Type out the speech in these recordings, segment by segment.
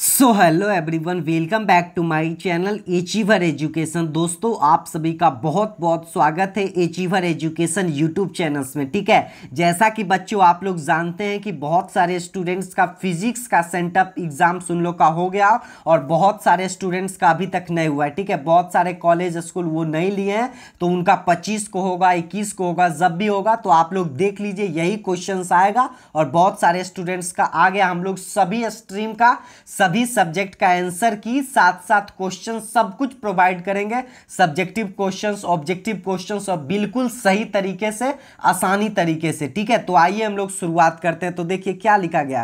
so hello everyone welcome back to my channel achiever education दोस्तों आप सभी का बहुत बहुत स्वागत है एचीवर एजुकेशन यूट्यूब चैनल्स में ठीक है जैसा कि बच्चों आप लोग जानते हैं कि बहुत सारे स्टूडेंट्स का फिजिक्स का सेंटअप एग्ज़ाम सुन लोग का हो गया और बहुत सारे स्टूडेंट्स का अभी तक नहीं हुआ है ठीक है बहुत सारे कॉलेज स्कूल वो नहीं लिए हैं तो उनका पच्चीस को होगा इक्कीस को होगा जब भी होगा तो आप लोग देख लीजिए यही क्वेश्चन आएगा और बहुत सारे स्टूडेंट्स का आ गया हम लोग सभी स्ट्रीम का सब सभी सब्जेक्ट का आंसर की साथ साथ क्वेश्चन सब कुछ प्रोवाइड करेंगे सब्जेक्टिव क्वेश्चंस ऑब्जेक्टिव क्वेश्चंस और बिल्कुल सही तरीके से आसानी तरीके से ठीक है तो आइए हम लोग शुरुआत करते हैं तो देखिए क्या लिखा गया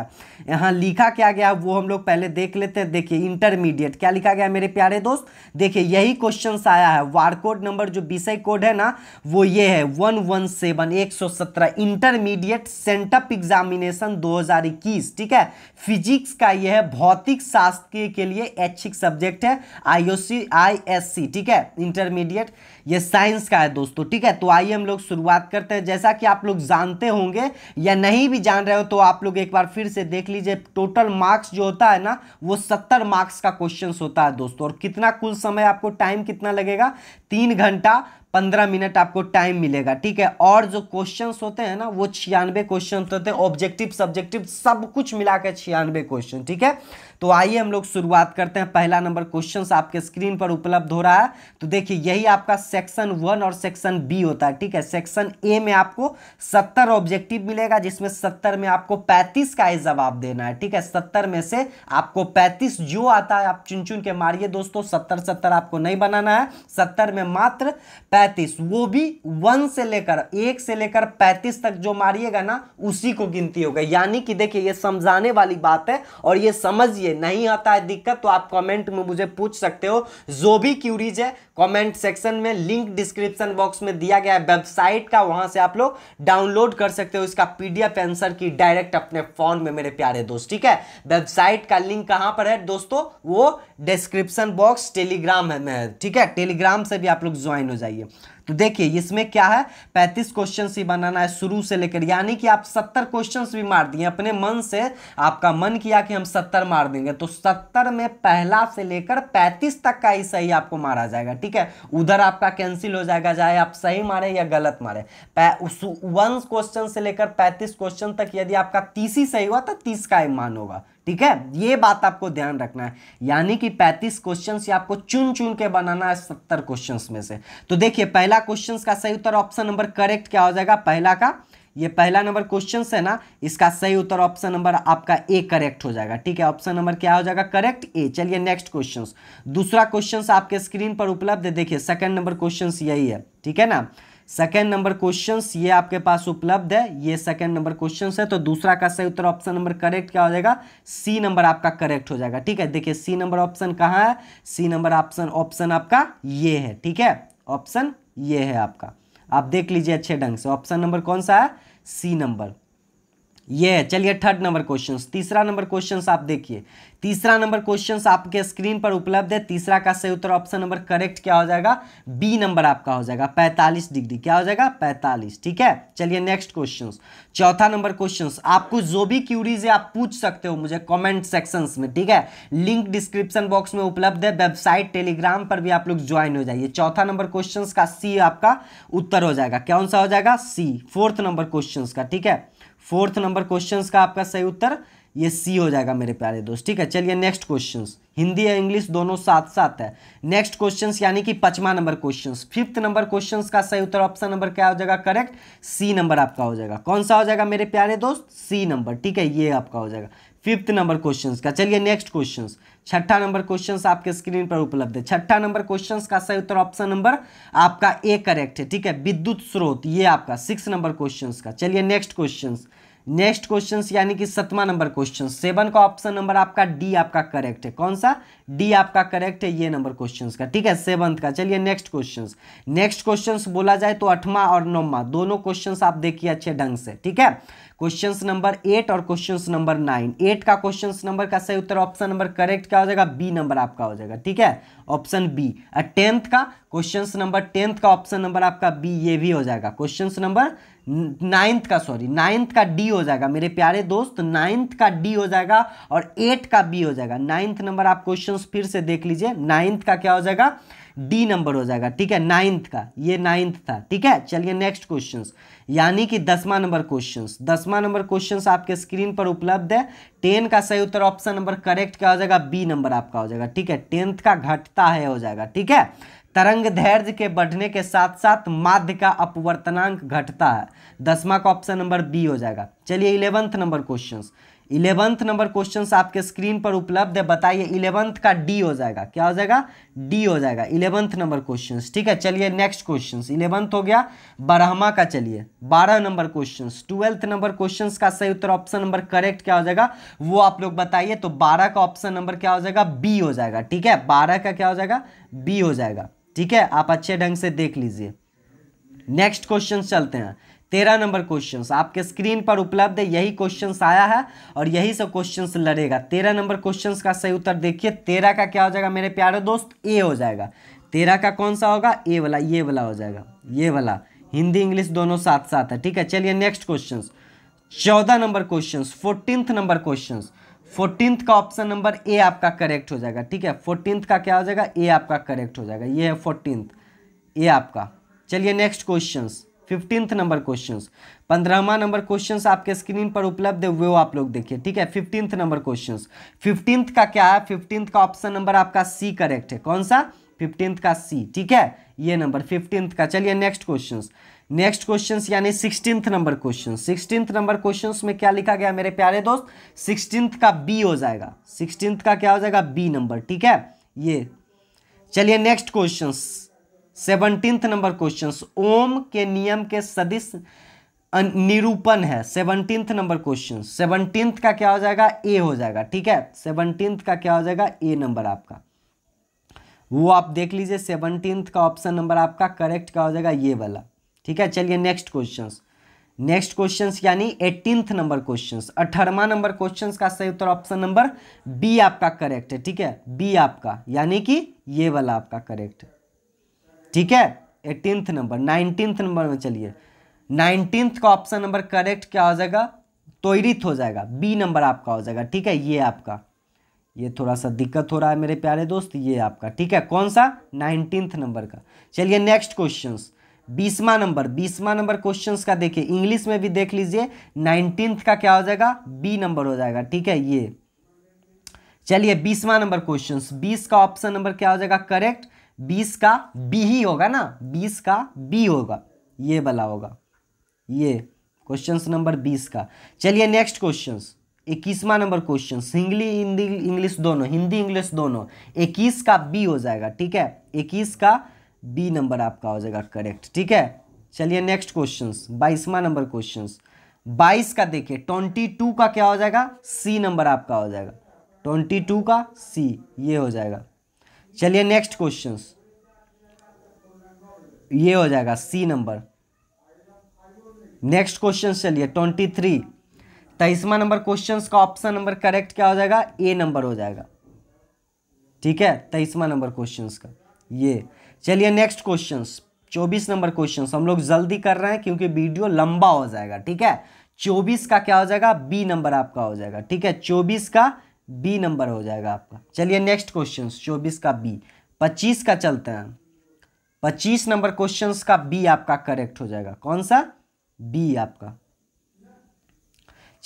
यहाँ लिखा क्या गया वो हम लोग पहले देख लेते हैं देखिए इंटरमीडिएट क्या लिखा गया मेरे प्यारे दोस्त देखिए यही क्वेश्चन आया है वारकोड नंबर जो विषय कोड है ना वो ये है वन वन सेवन एक सौ सत्रह इंटरमीडिएट सेंटअप एग्जामिनेशन दो हजार इक्कीस ठीक है फिजिक्स का यह है भौतिक भौतिक शास्त्र के लिए ऐच्छिक सब्जेक्ट है आईओसी आईएससी ठीक है इंटरमीडिएट ये साइंस का है दोस्तों ठीक है तो आइए हम लोग शुरुआत करते हैं जैसा कि आप लोग जानते होंगे या नहीं भी जान रहे हो तो आप लोग एक बार फिर से देख लीजिए टोटल मार्क्स जो होता है ना वो सत्तर मार्क्स का क्वेश्चन होता है दोस्तों और कितना कुल समय आपको टाइम कितना लगेगा तीन घंटा पंद्रह मिनट आपको टाइम मिलेगा ठीक है और जो क्वेश्चंस होते हैं ना वो छियानवे क्वेश्चन होते हैं ऑब्जेक्टिव सब्जेक्टिव सब कुछ मिला के छियानवे क्वेश्चन ठीक है तो आइए हम लोग शुरुआत करते हैं पहला नंबर क्वेश्चंस आपके स्क्रीन पर उपलब्ध हो रहा है तो देखिए यही आपका सेक्शन वन और सेक्शन बी होता है ठीक है सेक्शन ए में आपको सत्तर ऑब्जेक्टिव मिलेगा जिसमें सत्तर में आपको पैंतीस का ही जवाब देना है ठीक है सत्तर में से आपको पैंतीस जो आता है आप चुन चुन के मारिए दोस्तों सत्तर सत्तर आपको नहीं बनाना है सत्तर में मात्र पैंतीस वो भी वन से लेकर एक से लेकर पैंतीस तक जो मारिएगा ना उसी को गिनती होगा यानी कि देखिए ये समझाने वाली बात है और ये समझिए नहीं आता है दिक्कत तो आप कमेंट में मुझे पूछ सकते हो जो भी क्यूरीज है कमेंट सेक्शन में लिंक डिस्क्रिप्शन बॉक्स में दिया गया है वेबसाइट का वहां से आप लोग डाउनलोड कर सकते हो इसका पीडीएफ आंसर की डायरेक्ट अपने फोन में मेरे प्यारे दोस्त ठीक है वेबसाइट का लिंक कहां पर है दोस्तों वो डिस्क्रिप्शन बॉक्स टेलीग्राम में है ठीक है टेलीग्राम से भी आप लोग ज्वाइन हो जाइए तो देखिए इसमें क्या है पैंतीस क्वेश्चन ही बनाना है शुरू से लेकर यानी कि आप सत्तर क्वेश्चन भी मार दिए अपने मन से आपका मन किया कि हम सत्तर मार देंगे तो सत्तर में पहला से लेकर पैंतीस तक का ही सही आपको मारा जाएगा ठीक है उधर आपका कैंसिल हो जाएगा चाहे आप सही मारे या गलत मारे वन क्वेश्चन से लेकर पैंतीस क्वेश्चन तक यदि आपका तीस ही सही हुआ तो तीस का ही मान होगा ठीक है ये बात आपको ध्यान रखना है यानी कि 35 क्वेश्चन आपको चुन चुन के बनाना है 70 क्वेश्चन में से तो देखिए पहला क्वेश्चन का सही उत्तर ऑप्शन नंबर करेक्ट क्या हो जाएगा पहला का ये पहला नंबर क्वेश्चन है ना इसका सही उत्तर ऑप्शन नंबर आपका ए करेक्ट हो जाएगा ठीक है ऑप्शन नंबर क्या हो जाएगा करेक्ट ए चलिए नेक्स्ट क्वेश्चन दूसरा क्वेश्चन आपके स्क्रीन पर उपलब्ध है देखिए सेकंड नंबर क्वेश्चन यही है ठीक है ना सेकेंड नंबर क्वेश्चन ये आपके पास उपलब्ध है ये सेकेंड नंबर क्वेश्चन है तो दूसरा का सही उत्तर ऑप्शन नंबर करेक्ट क्या हो जाएगा सी नंबर आपका करेक्ट हो जाएगा ठीक है देखिए सी नंबर ऑप्शन कहाँ है सी नंबर ऑप्शन ऑप्शन आपका ये है ठीक है ऑप्शन ये है आपका आप देख लीजिए अच्छे ढंग से ऑप्शन नंबर कौन सा है सी नंबर ये है चलिए थर्ड नंबर क्वेश्चन तीसरा नंबर क्वेश्चन आप देखिए तीसरा नंबर क्वेश्चन आपके स्क्रीन पर उपलब्ध है तीसरा का सही उत्तर ऑप्शन नंबर करेक्ट क्या हो जाएगा बी नंबर आपका हो जाएगा 45 डिग्री क्या हो जाएगा 45 ठीक है चलिए नेक्स्ट क्वेश्चन चौथा नंबर क्वेश्चन आपको जो भी क्यूरीज है आप पूछ सकते हो मुझे कॉमेंट सेक्शन में ठीक है लिंक डिस्क्रिप्शन बॉक्स में उपलब्ध है वेबसाइट टेलीग्राम पर भी आप लोग ज्वाइन हो जाइए चौथा नंबर क्वेश्चन का सी आपका उत्तर हो जाएगा कौन सा हो जाएगा सी फोर्थ नंबर क्वेश्चन का ठीक है फोर्थ नंबर क्वेश्चन का आपका सही उत्तर ये सी हो जाएगा मेरे प्यारे दोस्त ठीक है चलिए नेक्स्ट क्वेश्चन हिंदी या इंग्लिश दोनों साथ साथ है नेक्स्ट क्वेश्चन यानी कि पचवा number question fifth number question का सही उत्तर ऑप्शन नंबर क्या हो जाएगा करेक्ट सी नंबर आपका हो जाएगा कौन सा हो जाएगा मेरे प्यारे दोस्त सी नंबर ठीक है ये आपका हो जाएगा फिफ्थ नंबर क्वेश्चन का चलिए नेक्स्ट क्वेश्चन छठा नंबर क्वेश्चन आपके स्क्रीन पर उपलब्ध है छठा नंबर क्वेश्चन का सही उत्तर ऑप्शन नंबर आपका ए करेक्ट है ठीक है विद्युत स्रोत ये आपका सिक्स नंबर क्वेश्चन का चलिए नेक्स्ट क्वेश्चन नेक्स्ट क्वेश्चन यानी कि सतवा नंबर क्वेश्चन सेवन का ऑप्शन नंबर आपका डी आपका करेक्ट है कौन सा डी आपका करेक्ट है ये नंबर क्वेश्चन का ठीक है सेवंथ का चलिए नेक्स्ट क्वेश्चन नेक्स्ट क्वेश्चन बोला जाए तो अठवा और नौवा दोनों क्वेश्चन आप देखिए अच्छे ढंग से ठीक है क्वेश्चंस नंबर एट और क्वेश्चंस नंबर नाइन एट का क्वेश्चंस नंबर का सही उत्तर ऑप्शन नंबर करेक्ट क्या हो जाएगा बी नंबर आपका हो जाएगा ठीक है ऑप्शन बी और टेंथ का क्वेश्चंस नंबर टेंथ का ऑप्शन नंबर आपका बी ये भी हो जाएगा क्वेश्चंस नंबर नाइन्थ का सॉरी नाइन्थ का डी हो जाएगा मेरे प्यारे दोस्त नाइन्थ का डी हो जाएगा और एट का बी हो जाएगा नाइन्थ नंबर आप क्वेश्चन फिर से देख लीजिए नाइन्थ का क्या हो जाएगा डी नंबर हो जाएगा ठीक है नाइन्थ का ये नाइन्थ था ठीक है चलिए नेक्स्ट क्वेश्चन यानी कि दसवां नंबर क्वेश्चन दसवां नंबर क्वेश्चन आपके स्क्रीन पर उपलब्ध है टेन का सही उत्तर ऑप्शन नंबर करेक्ट क्या हो जाएगा बी नंबर आपका हो जाएगा ठीक है टेंथ का घटता है हो जाएगा ठीक है तरंग धैर्य के बढ़ने के साथ साथ माध्य का अपवर्तनांक घटता है दसवां का ऑप्शन नंबर बी हो जाएगा चलिए eleventh number question eleventh number question आपके स्क्रीन पर उपलब्ध है बताइए इलेवंथ का डी हो जाएगा क्या हो जाएगा डी हो जाएगा इलेवंथ नंबर क्वेश्चन ठीक है चलिए नेक्स्ट क्वेश्चन इलेवंथ हो गया बारहवा का चलिए बारह number question twelfth number question का सही उत्तर ऑप्शन नंबर करेक्ट क्या हो जाएगा वो आप लोग बताइए तो बारह का ऑप्शन नंबर क्या हो जाएगा बी हो जाएगा ठीक है बारह का क्या हो जाएगा बी हो जाएगा ठीक है आप अच्छे ढंग से देख लीजिए नेक्स्ट क्वेश्चन चलते हैं तेरह नंबर क्वेश्चन आपके स्क्रीन पर उपलब्ध है यही क्वेश्चन आया है और यही सब क्वेश्चन लड़ेगा तेरह नंबर क्वेश्चन का सही उत्तर देखिए तेरह का क्या हो जाएगा मेरे प्यारे दोस्त ए हो जाएगा तेरह का कौन सा होगा ए वाला ये वाला हो जाएगा ये वाला हिंदी इंग्लिश दोनों साथ साथ है ठीक है चलिए नेक्स्ट क्वेश्चन चौदह number question fourteenth number question fourteenth का ऑप्शन नंबर ए आपका करेक्ट हो जाएगा ठीक है फोर्टींथ का क्या हो जाएगा ए आपका करेक्ट हो जाएगा ये है फोर्टींथ ए आपका चलिए next question fifteenth number question पंद्रहवा नंबर क्वेश्चन आपके स्क्रीन पर उपलब्ध है वो आप लोग देखिए ठीक है फिफ्टींथ नंबर क्वेश्चन फिफ्टींथ का क्या है फिफ्टींथ का ऑप्शन नंबर आपका सी करेक्ट है कौन सा फिफ्टींथ का सी ठीक है ये नंबर फिफ्टींथ का चलिए नेक्स्ट क्वेश्चन नेक्स्ट क्वेश्चन यानी sixteenth number question sixteenth number question में क्या लिखा गया मेरे प्यारे दोस्त सिक्सटींथ का बी हो जाएगा सिक्सटींथ का क्या हो जाएगा बी नंबर ठीक है ये चलिए next question seventeenth number question Ohm के नियम के सदिश निरूपण है सेवनटीन नंबर क्वेश्चन सेवनटींथ का क्या हो जाएगा ए हो जाएगा ठीक है सेवनटींथ का क्या हो जाएगा ए नंबर आपका वो आप देख लीजिए सेवनटींथ का ऑप्शन नंबर आपका करेक्ट क्या हो जाएगा ये वाला ठीक है चलिए नेक्स्ट क्वेश्चन नेक्स्ट क्वेश्चन यानी एटीनथ नंबर क्वेश्चन अठारवा नंबर क्वेश्चन का सही उत्तर ऑप्शन नंबर बी आपका करेक्ट है ठीक है बी आपका यानी कि ये वाला आपका करेक्ट है ठीक है एटीनथ नंबर नाइनटीन्थ नंबर में चलिए नाइनटीन्थ का ऑप्शन नंबर करेक्ट क्या हो जाएगा त्वरित हो जाएगा बी नंबर आपका हो जाएगा ठीक है ये आपका ये थोड़ा सा दिक्कत हो रहा है मेरे प्यारे दोस्त ये आपका ठीक है कौन सा नाइनटीन्थ नंबर का चलिए नेक्स्ट क्वेश्चन बीसवा नंबर बीसवा नंबर क्वेश्चंस का देखिए इंग्लिश में भी देख लीजिए नाइनटीन्थ का क्या हो जाएगा बी नंबर हो जाएगा ठीक है ये चलिए बीसवा नंबर क्वेश्चन बीस का ऑप्शन नंबर क्या हो जाएगा करेक्ट बीस का बी ही होगा ना बीस का बी होगा ये वाला होगा ये क्वेश्चन नंबर बीस का चलिए नेक्स्ट क्वेश्चन इक्कीसवा नंबर क्वेश्चन हिंगली हिंदी इंग्लिश दोनों हिंदी इंग्लिश दोनों इक्कीस का बी हो जाएगा ठीक है इक्कीस का बी नंबर आपका हो जाएगा करेक्ट ठीक है चलिए नेक्स्ट क्वेश्चन बाईसवा नंबर क्वेश्चन बाईस का देखिए ट्वेंटी टू का क्या हो जाएगा सी नंबर आपका हो जाएगा ट्वेंटी टू का सी ये हो जाएगा चलिए नेक्स्ट क्वेश्चन ये हो जाएगा सी नंबर नेक्स्ट क्वेश्चन चलिए ट्वेंटी थ्री तेईसवा नंबर क्वेश्चन का ऑप्शन नंबर करेक्ट क्या हो जाएगा ए नंबर हो जाएगा ठीक है तेईसवा नंबर क्वेश्चन का ये चलिए नेक्स्ट क्वेश्चन चौबीस नंबर क्वेश्चन हम लोग जल्दी कर रहे हैं क्योंकि वीडियो लंबा हो जाएगा ठीक है चौबीस का क्या हो जाएगा बी नंबर आपका हो जाएगा ठीक है चौबीस का बी नंबर हो जाएगा आपका चलिए नेक्स्ट क्वेश्चन चौबीस का बी पच्चीस का चलते हैं पच्चीस नंबर क्वेश्चन का बी आपका करेक्ट हो जाएगा कौन सा बी आपका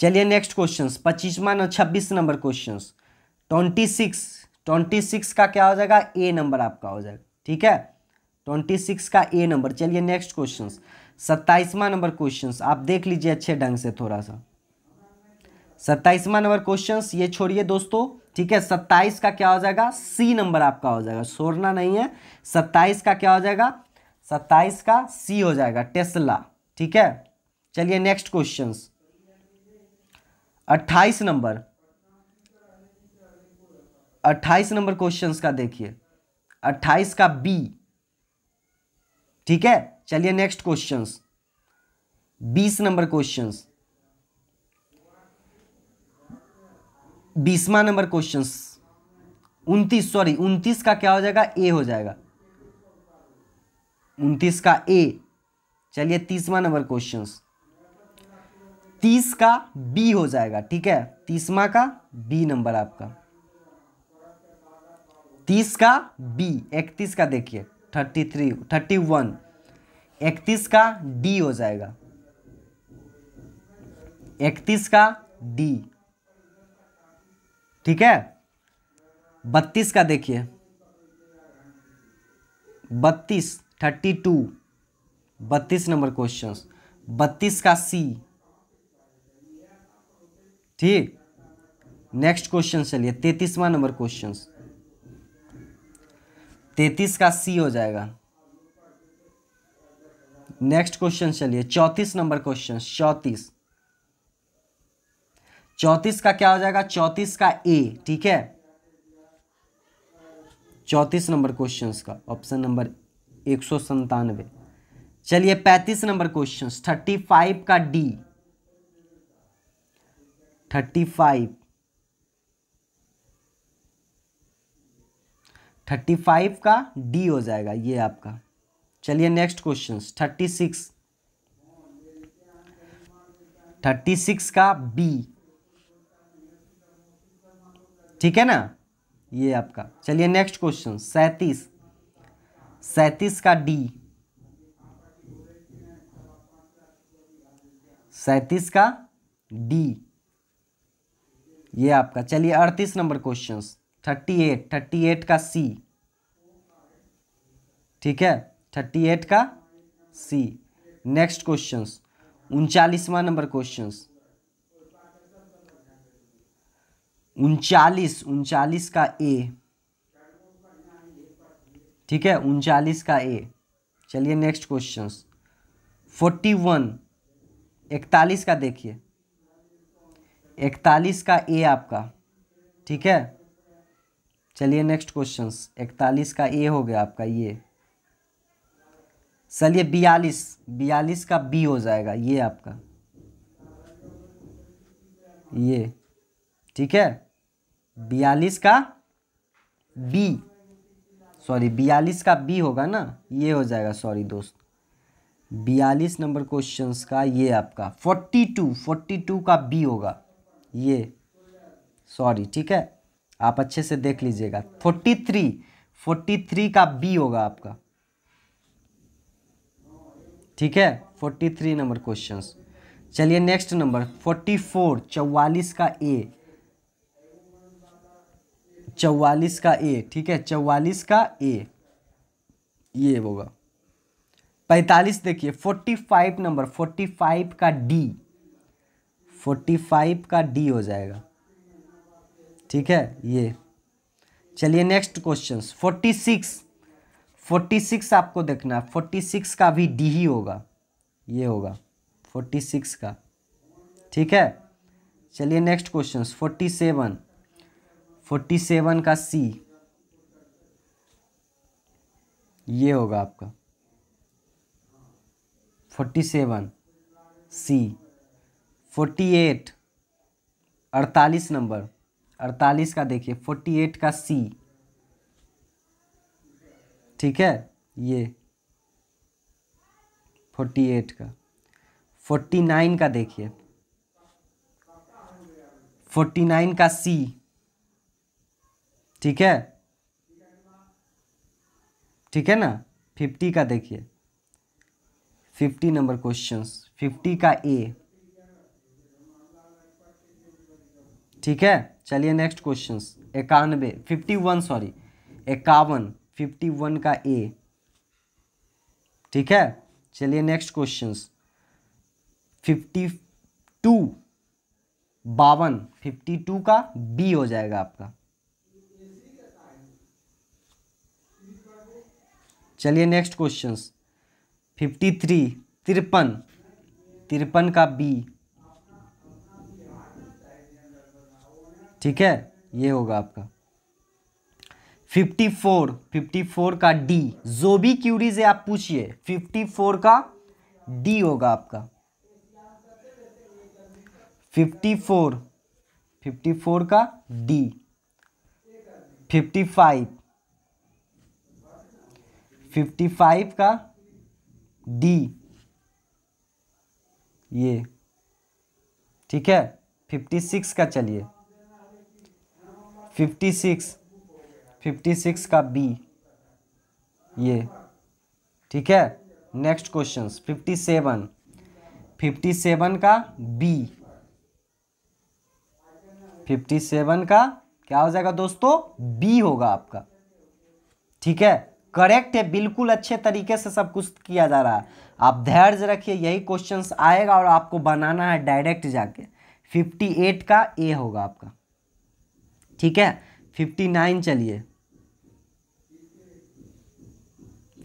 चलिए नेक्स्ट क्वेश्चन पच्चीसवा न छब्बीस number question twenty six twenty six का क्या हो जाएगा ए नंबर आपका हो जाएगा ठीक है ट्वेंटी सिक्स का ए नंबर चलिए नेक्स्ट क्वेश्चन सत्ताईसवा नंबर क्वेश्चन आप देख लीजिए अच्छे ढंग से थोड़ा सा सत्ताईसवा नंबर क्वेश्चन ये छोड़िए दोस्तों ठीक है सत्ताईस का क्या हो जाएगा सी नंबर आपका हो जाएगा छोड़ना नहीं है सत्ताईस का क्या हो जाएगा सत्ताईस का सी हो जाएगा टेस्ला ठीक है चलिए नेक्स्ट क्वेश्चन अट्ठाईस नंबर अट्ठाईस नंबर क्वेश्चन का देखिए अट्ठाईस का बी ठीक है चलिए नेक्स्ट क्वेश्चन बीस नंबर क्वेश्चन बीसवा नंबर क्वेश्चन उनतीस सॉरी उनतीस का क्या हो जाएगा ए हो जाएगा उनतीस का ए चलिए तीसवा नंबर क्वेश्चन तीस का बी हो जाएगा ठीक है तीसवा का बी नंबर आपका तीस का बी इकतीस का देखिए थर्टी थ्री थर्टी वन इकतीस का डी हो जाएगा इकतीस का डी ठीक है बत्तीस का देखिए बत्तीस थर्टी टू बत्तीस नंबर क्वेश्चन बत्तीस का सी ठीक नेक्स्ट क्वेश्चन चलिए तैतीसवा नंबर क्वेश्चन तैतीस का सी हो जाएगा नेक्स्ट क्वेश्चन चलिए चौंतीस नंबर क्वेश्चन चौंतीस चौतीस का क्या हो जाएगा चौतीस का ए ठीक है चौतीस नंबर क्वेश्चन का ऑप्शन नंबर एक सौ संतानवे चलिए पैंतीस नंबर क्वेश्चन थर्टी फाइव का D thirty five thirty five का डी हो जाएगा ये आपका चलिए next question thirty six thirty six का बी ठीक है ना ये आपका चलिए नेक्स्ट क्वेश्चन सैंतीस सैतीस का डी सैतीस का डी ये आपका चलिए अड़तीस number question thirty eight thirty eight का सी ठीक है थर्टी एट का सी नेक्स्ट क्वेश्चन उनचालीसवां नंबर क्वेश्चन उनचालीस उनचालीस का ए ठीक है उनचालीस का ए चलिए नेक्स्ट क्वेश्चन फोर्टी वन इकतालीस का देखिए इकतालीस का ए आपका ठीक है चलिए नेक्स्ट क्वेश्चंस इकतालीस का ए हो गया आपका ये चलिए बयालीस बयालीस का बी हो जाएगा ये आपका ये ठीक है बयालीस का बी सॉरी बयालीस का बी होगा ना ये हो जाएगा सॉरी दोस्त बयालीस नंबर क्वेश्चन का ये आपका फोर्टी टू फोर्टी टू का बी होगा ये सॉरी ठीक है आप अच्छे से देख लीजिएगा फोर्टी थ्री फोर्टी थ्री का बी होगा आपका ठीक है फोर्टी थ्री नंबर क्वेश्चन चलिए नेक्स्ट नंबर फोर्टी फोर चौवालीस का ए चौवालीस का ए ठीक है चौवालीस का ए ये होगा पैंतालीस देखिए forty five number forty five का डी फोर्टी फाइव का डी हो जाएगा ठीक है ये चलिए next question forty six forty six आपको देखना है फोर्टी सिक्स का भी डी ही होगा ये होगा फोर्टी सिक्स का ठीक है चलिए next question forty seven forty seven का सी ये होगा आपका forty seven C forty eight अड़तालीस नंबर अड़तालीस का देखिए फोर्टी एट का सी ठीक है ये फोर्टी एट का फोर्टी नाइन का देखिए फोर्टी नाइन का सी ठीक है ठीक है ना फिफ्टी का देखिए फिफ्टी नंबर क्वेश्चंस फिफ्टी का ए ठीक है चलिए नेक्स्ट क्वेश्चंस इक्यानवे फिफ्टी वन सॉरी इक्यावन फिफ्टी वन का ए ठीक है चलिए नेक्स्ट क्वेश्चंस फिफ्टी टू बावन फिफ्टी टू का बी हो जाएगा आपका चलिए नेक्स्ट क्वेश्चन फिफ्टी थ्री तिरपन तिरपन का बी ठीक है ये होगा आपका फिफ्टी फोर फिफ्टी फोर का डी जो भी क्यूरीज है आप पूछिए फिफ्टी फोर का डी होगा आपका फिफ्टी फोर फिफ्टी फोर का D fifty five fifty five का डी ये ठीक है फिफ्टी सिक्स का चलिए फिफ्टी सिक्स फिफ्टी सिक्स का बी ये ठीक है next question fifty seven fifty seven का बी फिफ्टी सेवन का क्या हो जाएगा दोस्तों बी होगा आपका ठीक है करेक्ट है बिल्कुल अच्छे तरीके से सब कुछ किया जा रहा है आप धैर्य रखिए यही क्वेश्चन आएगा और आपको बनाना है डायरेक्ट जाके फिफ्टी एट का ए होगा आपका ठीक है फिफ्टी नाइन चलिए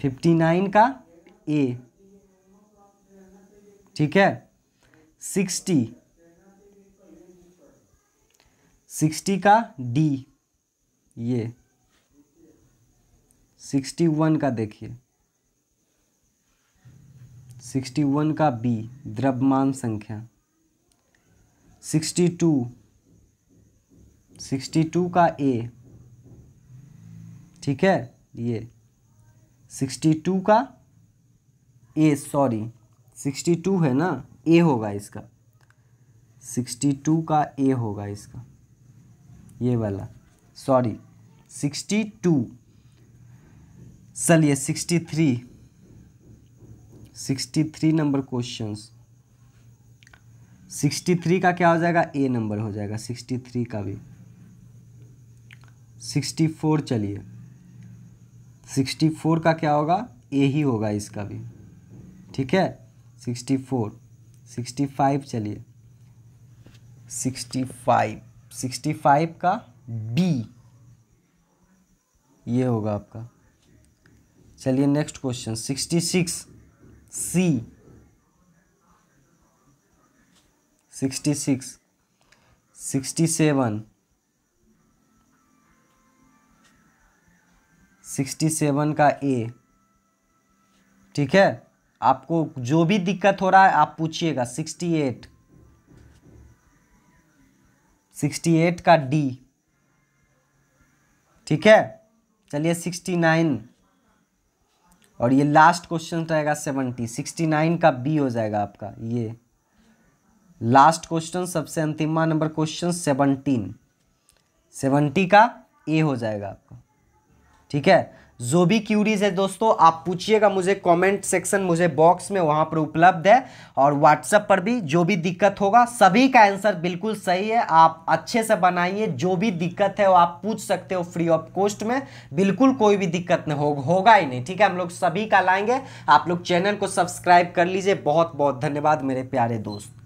फिफ्टी नाइन का ए ठीक है सिक्सटी सिक्सटी का डी ये सिक्सटी वन का देखिए सिक्सटी वन का बी द्रव्यमान संख्या सिक्सटी टू सिक्सटी टू का ए ठीक है ये सिक्सटी टू का ए सॉरी सिक्सटी टू है ना ए होगा इसका सिक्सटी टू का ए होगा इसका ये वाला सॉरी सिक्सटी टू चलिए sixty three sixty three number question sixty three का क्या हो जाएगा ए नंबर हो जाएगा सिक्सटी थ्री का भी सिक्सटी फोर चलिए सिक्सटी फोर का क्या होगा ए ही होगा इसका भी ठीक है सिक्सटी फोर सिक्सटी फाइव चलिए सिक्सटी फाइव सिक्सटी फाइव का बी ये होगा आपका चलिए next question sixty six C sixty six sixty seven sixty seven का ए ठीक है आपको जो भी दिक्कत हो रहा है आप पूछिएगा सिक्सटी एट सिक्सटी एट का डी ठीक है चलिए सिक्सटी नाइन और ये लास्ट क्वेश्चन रहेगा सेवेंटी सिक्सटी नाइन का बी हो जाएगा आपका ये लास्ट क्वेश्चन सबसे अंतिमा नंबर क्वेश्चन सेवनटीन सेवनटी का ए हो जाएगा आपका ठीक है जो भी क्यूरीज है दोस्तों आप पूछिएगा मुझे कमेंट सेक्शन मुझे बॉक्स में वहाँ पर उपलब्ध है और व्हाट्सएप पर भी जो भी दिक्कत होगा सभी का आंसर बिल्कुल सही है आप अच्छे से बनाइए जो भी दिक्कत है वो आप पूछ सकते हो फ्री ऑफ कॉस्ट में बिल्कुल कोई भी दिक्कत नहीं हो, होगा ही नहीं ठीक है हम लोग सभी का लाएंगे आप लोग चैनल को सब्सक्राइब कर लीजिए बहुत बहुत धन्यवाद मेरे प्यारे दोस्त